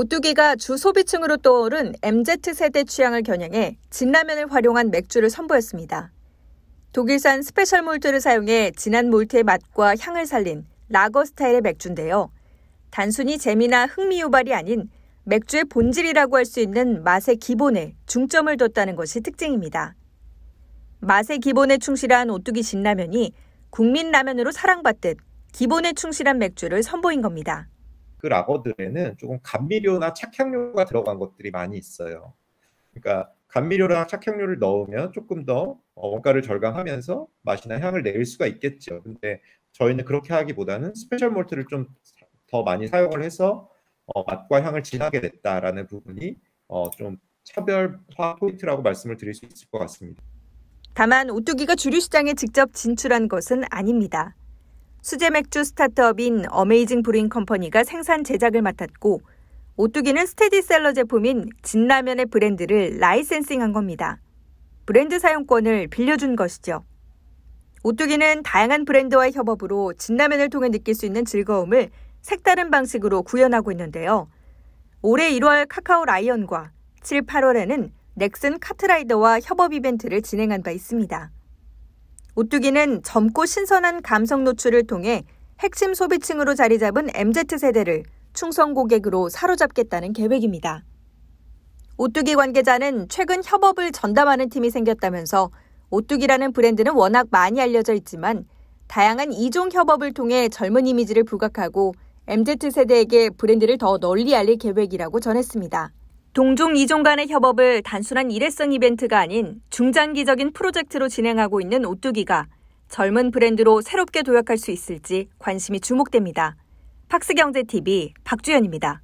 오뚜기가 주 소비층으로 떠오른 MZ세대 취향을 겨냥해 진라면을 활용한 맥주를 선보였습니다. 독일산 스페셜 몰트를 사용해 진한 몰트의 맛과 향을 살린 라거 스타일의 맥주인데요. 단순히 재미나 흥미 유발이 아닌 맥주의 본질이라고 할 수 있는 맛의 기본에 중점을 뒀다는 것이 특징입니다. 맛의 기본에 충실한 오뚜기 진라면이 국민 라면으로 사랑받듯 기본에 충실한 맥주를 선보인 겁니다. 그 라거들에는 조금 감미료나 착향료가 들어간 것들이 많이 있어요. 그러니까 감미료랑 착향료를 넣으면 조금 더 어, 원가를 절감하면서 맛이나 향을 낼 수가 있겠죠. 근데 저희는 그렇게 하기보다는 스페셜 몰트를 좀 더 많이 사용을 해서 어, 맛과 향을 진하게 냈다라는 부분이 어, 좀 차별화 포인트라고 말씀을 드릴 수 있을 것 같습니다. 다만 오뚜기가 주류 시장에 직접 진출한 것은 아닙니다. 수제 맥주 스타트업인 어메이징 브루잉 컴퍼니가 생산 제작을 맡았고 오뚜기는 스테디셀러 제품인 진라면의 브랜드를 라이센싱한 겁니다. 브랜드 사용권을 빌려준 것이죠. 오뚜기는 다양한 브랜드와 협업으로 진라면을 통해 느낄 수 있는 즐거움을 색다른 방식으로 구현하고 있는데요. 올해 1월 카카오 라이언과 7, 8월에는 넥슨 카트라이더와 협업 이벤트를 진행한 바 있습니다. 오뚜기는 젊고 신선한 감성 노출을 통해 핵심 소비층으로 자리 잡은 MZ세대를 충성 고객으로 사로잡겠다는 계획입니다. 오뚜기 관계자는 최근 협업을 전담하는 팀이 생겼다면서 오뚜기라는 브랜드는 워낙 많이 알려져 있지만 다양한 이종 협업을 통해 젊은 이미지를 부각하고 MZ세대에게 브랜드를 더 널리 알릴 계획이라고 전했습니다. 동종 이종 간의 협업을 단순한 일회성 이벤트가 아닌 중장기적인 프로젝트로 진행하고 있는 오뚜기가 젊은 브랜드로 새롭게 도약할 수 있을지 관심이 주목됩니다. 팍스경제TV 박주연입니다.